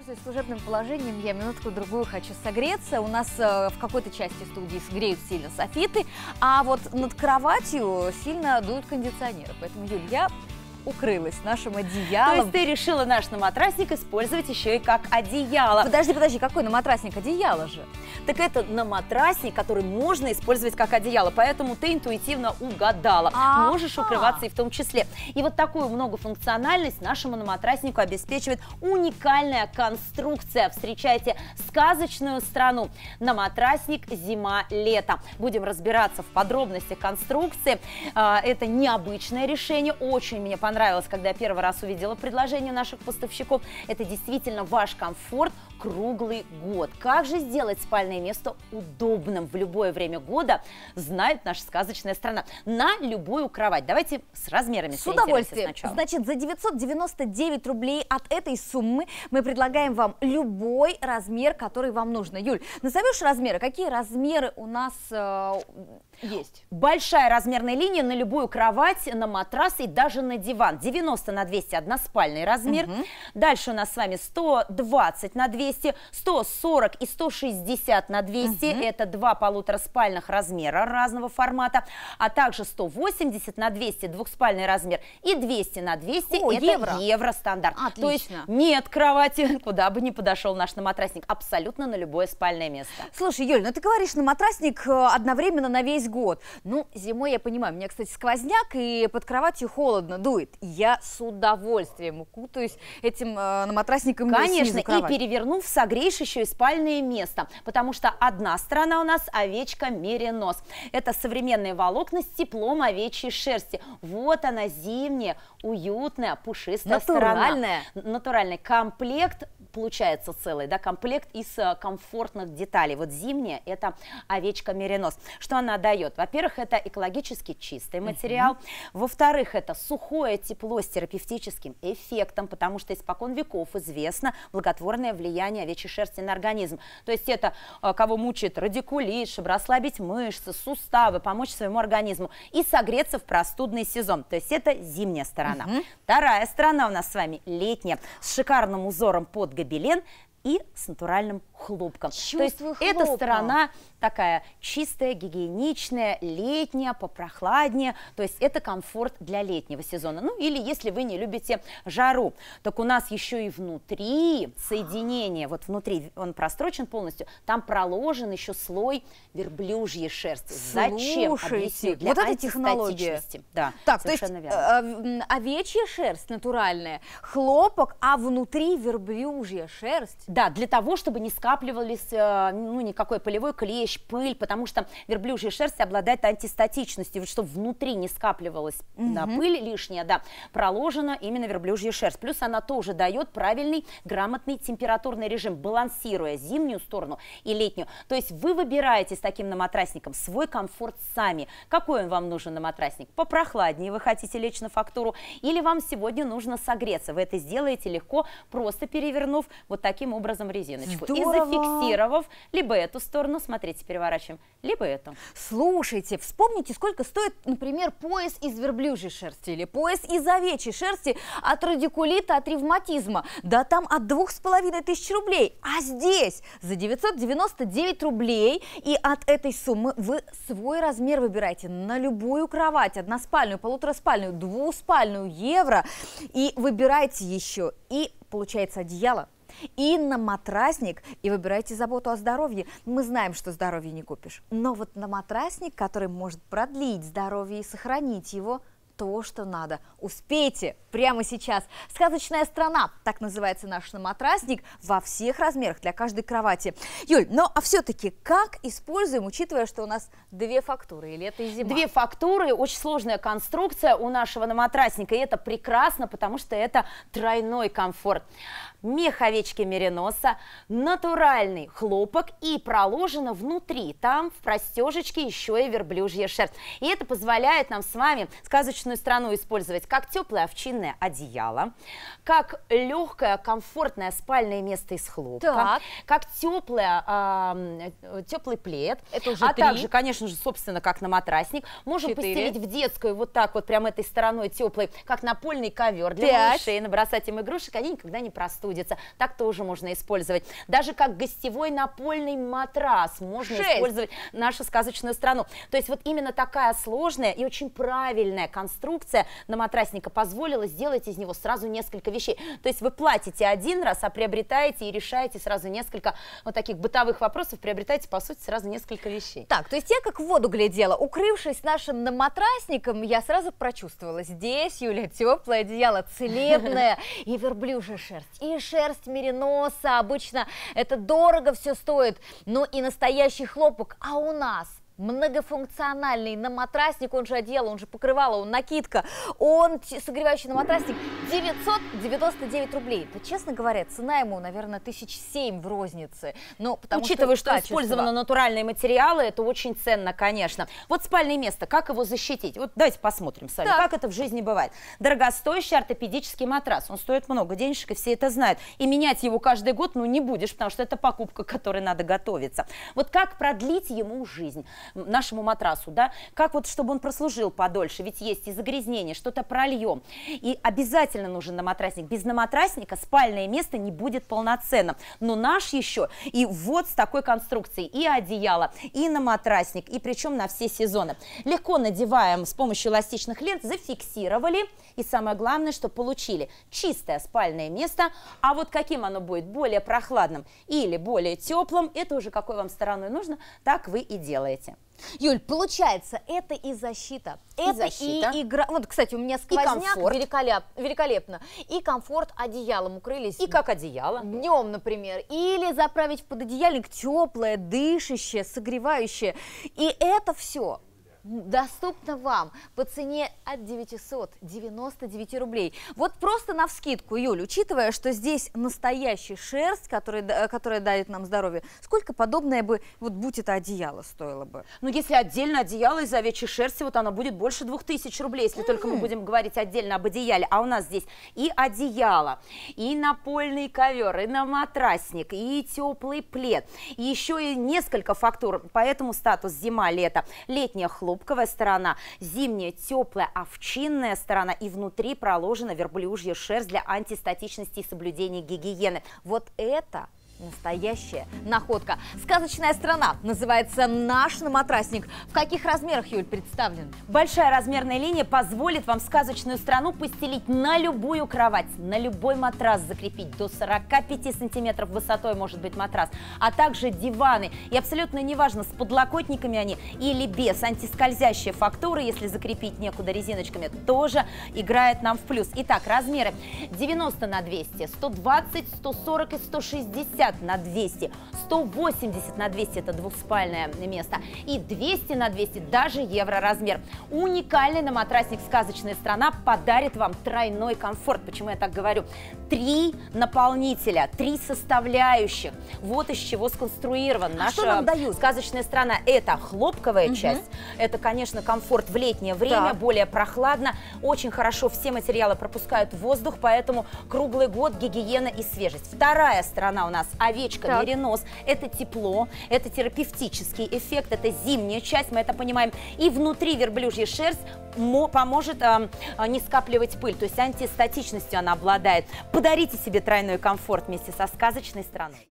Пользуясь служебным положением, я минутку-другую хочу согреться. У нас э, в какой-то части студии сгреют сильно софиты, а вот над кроватью сильно дуют кондиционеры. Поэтому, Юль, я укрылась нашим одеялом. То есть ты решила наш наматрасник использовать еще и как одеяло. Подожди, подожди, какой наматрасник? Одеяло же. Так это наматрасник, который можно использовать как одеяло, поэтому ты интуитивно угадала. А -а -а. Можешь укрываться и в том числе. И вот такую многофункциональность нашему наматраснику обеспечивает уникальная конструкция. Встречайте сказочную страну. Наматрасник зима-лето. Будем разбираться в подробностях конструкции. А, это необычное решение, очень мне понравилось понравилось, когда я первый раз увидела предложение наших поставщиков. Это действительно ваш комфорт круглый год. Как же сделать спальное место удобным в любое время года, знает наша сказочная страна. На любую кровать. Давайте с размерами С удовольствием. Сначала. Значит, за 999 рублей от этой суммы мы предлагаем вам любой размер, который вам нужно. Юль, назовешь размеры? Какие размеры у нас э, есть? Большая размерная линия на любую кровать, на матрас и даже на диван диван 90 на 200, односпальный размер. Угу. Дальше у нас с вами 120 на 200, 140 и 160 на 200. Угу. Это два полутораспальных размера разного формата. А также 180 на 200, двухспальный размер. И 200 на 200, О, это евро. евростандарт. Отлично. То есть нет кровати, куда бы ни подошел наш на матрасник. Абсолютно на любое спальное место. Слушай, Юль, ну ты говоришь на матрасник э, одновременно на весь год. Ну, зимой я понимаю, у меня, кстати, сквозняк и под кроватью холодно дует будет. Я с удовольствием укутаюсь этим э, на матрасником. Конечно, и перевернув, согреешь еще и спальное место, потому что одна сторона у нас овечка меринос. Это современные волокна с теплом овечьей шерсти. Вот она зимняя, уютная, пушистая Натуральная. сторона. Натуральный комплект получается целый да, комплект из э, комфортных деталей. Вот зимняя – это овечка меринос. Что она дает? Во-первых, это экологически чистый материал. Во-вторых, это сухое тепло с терапевтическим эффектом, потому что испокон веков известно благотворное влияние овечьей шерсти на организм. То есть это э, кого мучает радикулит, чтобы расслабить мышцы, суставы, помочь своему организму и согреться в простудный сезон. То есть это зимняя сторона. Вторая сторона у нас с вами летняя, с шикарным узором под гобелен и с натуральным хлопком. Чувствую То есть хлопка. эта сторона такая чистая, гигиеничная, летняя, попрохладнее. То есть это комфорт для летнего сезона. Ну или если вы не любите жару, так у нас еще и внутри соединение, вот внутри он прострочен полностью, там проложен еще слой верблюжьей шерсти. Зачем? Объясню. Для вот это технология. Да, так, то есть верно. Э, овечья шерсть натуральная, хлопок, а внутри верблюжья шерсть. Да, для того, чтобы не сказать накапливались э, ну, никакой полевой клещ, пыль, потому что верблюжья шерсть обладает антистатичностью, чтобы внутри не скапливалась угу. да, пыль лишняя, да, проложена именно верблюжья шерсть. Плюс она тоже дает правильный, грамотный температурный режим, балансируя зимнюю сторону и летнюю. То есть вы выбираете с таким наматрасником свой комфорт сами. Какой он вам нужен наматрасник? Попрохладнее вы хотите лечь на фактуру или вам сегодня нужно согреться? Вы это сделаете легко, просто перевернув вот таким образом резиночку. Здорово зафиксировав либо эту сторону, смотрите, переворачиваем, либо эту. Слушайте, вспомните, сколько стоит, например, пояс из верблюжьей шерсти или пояс из овечьей шерсти от радикулита, от ревматизма. Да там от двух с половиной тысяч рублей. А здесь за 999 рублей и от этой суммы вы свой размер выбираете на любую кровать, односпальную, полутораспальную, двуспальную евро и выбираете еще и получается одеяло и на матрасник и выбирайте заботу о здоровье. Мы знаем, что здоровье не купишь, но вот на матрасник, который может продлить здоровье и сохранить его – то, что надо. Успейте прямо сейчас. «Сказочная страна» – так называется наш матрасник во всех размерах для каждой кровати. Юль, ну а все-таки как используем, учитывая, что у нас две фактуры – или это и зима? Две фактуры, очень сложная конструкция у нашего наматрасника, и это прекрасно, потому что это тройной комфорт. Мех овечки мериноса, натуральный хлопок и проложено внутри, там в простежечке еще и верблюжья шерсть. И это позволяет нам с вами сказочную солнечную страну использовать как теплое овчинное одеяло, как легкое, комфортное спальное место из хлопка, так. как теплое, а, э, теплый плед, Это уже а три. также, конечно же, собственно, как на матрасник. Можем Четыре. постелить в детскую вот так вот, прям этой стороной теплый, как напольный ковер для Пять. малышей, набросать им игрушек, они никогда не простудятся. Так тоже можно использовать. Даже как гостевой напольный матрас можно Шесть. использовать нашу сказочную страну. То есть вот именно такая сложная и очень правильная конструкция конструкция на матрасника позволила сделать из него сразу несколько вещей. То есть вы платите один раз, а приобретаете и решаете сразу несколько вот таких бытовых вопросов, приобретаете, по сути, сразу несколько вещей. Так, то есть я как в воду глядела, укрывшись нашим наматрасником, я сразу прочувствовала, здесь, Юля, теплое одеяло, целебное, и верблюжья шерсть, и шерсть мериноса, обычно это дорого все стоит, но и настоящий хлопок, а у нас многофункциональный на матрасник, он же одеяло, он же покрывало, он накидка, он согревающий на матрасник 999 рублей. Да, честно говоря, цена ему, наверное, тысяч семь в рознице. Но ну, потому Учитывая, что, что использованы натуральные материалы, это очень ценно, конечно. Вот спальное место, как его защитить? Вот давайте посмотрим с вами, да. как это в жизни бывает. Дорогостоящий ортопедический матрас, он стоит много денежек, и все это знают. И менять его каждый год, ну, не будешь, потому что это покупка, которой надо готовиться. Вот как продлить ему жизнь? нашему матрасу, да, как вот, чтобы он прослужил подольше, ведь есть и загрязнение, что-то прольем. И обязательно нужен наматрасник. Без наматрасника спальное место не будет полноценным. Но наш еще и вот с такой конструкцией и одеяло, и наматрасник, и причем на все сезоны. Легко надеваем с помощью эластичных лент, зафиксировали, и самое главное, что получили чистое спальное место, а вот каким оно будет, более прохладным или более теплым, это уже какой вам стороной нужно, так вы и делаете. Юль, получается, это и защита, и это защита. и игра. Вот, кстати, у меня сквозняк и великолеп, великолепно. И комфорт одеялом укрылись. И как одеяло. Днем, например. Или заправить в пододеяльник теплое, дышащее, согревающее. И это все доступно вам по цене от 999 рублей. Вот просто на вскидку, Юль, учитывая, что здесь настоящая шерсть, которая которая дает нам здоровье, сколько подобное бы, вот будь это одеяло, стоило бы? Ну, если отдельно одеяло из овечьей шерсти, вот оно будет больше 2000 рублей, если mm -hmm. только мы будем говорить отдельно об одеяле. А у нас здесь и одеяло, и напольный ковер, и на матрасник, и теплый плед, и еще и несколько фактур, поэтому статус зима-лето, летняя хлопья, хлопковая сторона, зимняя теплая овчинная сторона и внутри проложена верблюжья шерсть для антистатичности и соблюдения гигиены. Вот это настоящая находка. Сказочная страна называется «Наш на матрасник». В каких размерах, Юль, представлен? Большая размерная линия позволит вам сказочную страну постелить на любую кровать, на любой матрас закрепить. До 45 сантиметров высотой может быть матрас, а также диваны. И абсолютно неважно, с подлокотниками они или без. Антискользящие фактуры, если закрепить некуда резиночками, тоже играет нам в плюс. Итак, размеры 90 на 200, 120, 140 и 160 150 на 200, 180 на 200 – это двуспальное место, и 200 на 200 – даже евроразмер. Уникальный на матрасник «Сказочная страна» подарит вам тройной комфорт. Почему я так говорю? Три наполнителя, три составляющих. Вот из чего сконструирован а наш что «Сказочная страна». Это хлопковая угу. часть, это, конечно, комфорт в летнее время, да. более прохладно, очень хорошо все материалы пропускают воздух, поэтому круглый год гигиена и свежесть. Вторая сторона у нас овечка, так. меринос. Это тепло, это терапевтический эффект, это зимняя часть, мы это понимаем. И внутри верблюжья шерсть поможет эм, э, не скапливать пыль, то есть антистатичностью она обладает. Подарите себе тройной комфорт вместе со сказочной страной.